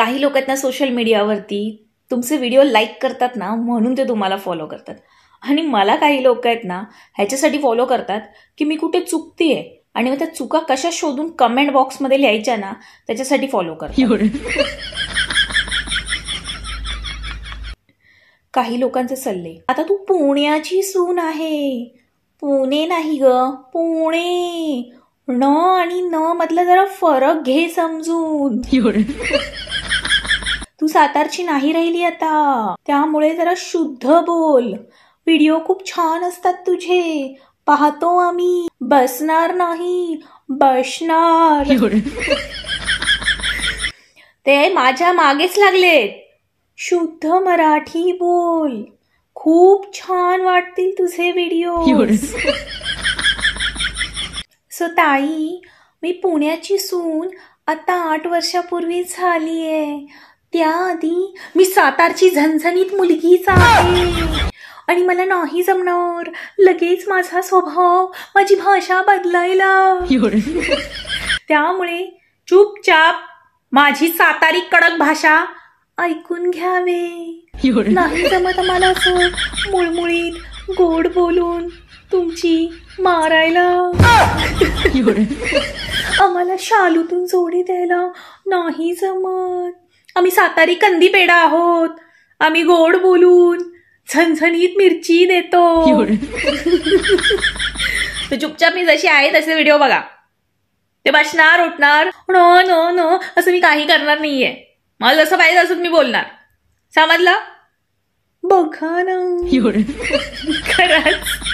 काही लोक आहेत ना सोशल मीडियावरती तुमचे व्हिडिओ लाईक करतात ना म्हणून ते तुम्हाला फॉलो करतात आणि मला काही लोक आहेत ना ह्याच्यासाठी फॉलो करतात की मी कुठे चुकते आहे आणि मग त्या चुका कशा शोधून कमेंट बॉक्समध्ये लिहायच्या ना त्याच्यासाठी फॉलो करतात काही लोकांचे सल्ले आता तू पुण्याची सून आहे पुणे नाही ग पुणे न आणि न मधला जरा फरक घे समजून तू सातारची नाही राहिली आता त्यामुळे जरा शुद्ध बोल व्हिडिओ खूप छान असतात तुझे पाहतो आम्ही बसणार नाही बसणार ते माझ्या मागेच लागलेत शुद्ध मराठी बोल खूप छान वाटतील तुझे व्हिडिओ सो ताई मी पुण्याची सून आता आठ वर्षापूर्वी झाली त्याआधी मी सातारची झणझणीत मुलगीच आहे आणि मला नाही जमणार लगेच माझा स्वभाव माझी भाषा बदलायला त्यामुळे चुपचाप माझी सातारी कडक भाषा ऐकून घ्यावे नाही जमत मला असं मुळमुळीत गोड बोलून तुमची मारायला आम्हाला शालूतून जोडी द्यायला नाही जमत आम्ही सातारी कंदी पेडा आहोत आम्ही गोड बोलून झणझणीत मिरची देतो चुपचाप मी जशी आहे तसे व्हिडिओ बघा ते बसणार उठणार नो नो नो असं मी काही करणार नाहीये मला जसं पाहिजे असं मी बोलणार समजलं बघा ना